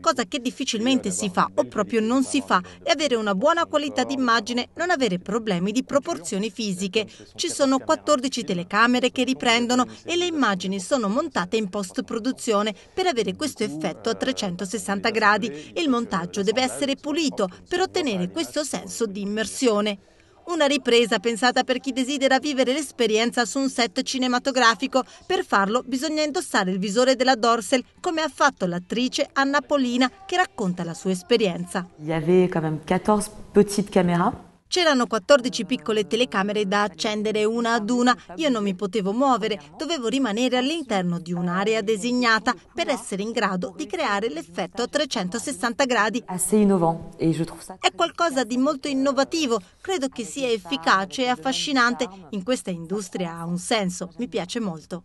cosa che difficilmente si fa o proprio non si fa, e avere una buona qualità d'immagine, non avere problemi di proporzioni fisiche. Ci sono 14 telecamere che riprendono e le immagini sono montate in post-produzione per avere questo effetto a 360 eh, gradi. Il montaggio deve essere pulito per ottenere questo eh, senso di immersione. Una ripresa pensata per chi desidera vivere l'esperienza su un set cinematografico. Per farlo bisogna indossare il visore della Dorsel, come ha fatto l'attrice Anna Polina, che racconta la sua esperienza. Il y avait quand même 14 petites caméras C'erano 14 piccole telecamere da accendere una ad una. Io non mi potevo muovere, dovevo rimanere all'interno di un'area designata per essere in grado di creare l'effetto a 360 gradi. È qualcosa di molto innovativo, credo che sia efficace e affascinante. In questa industria ha un senso, mi piace molto.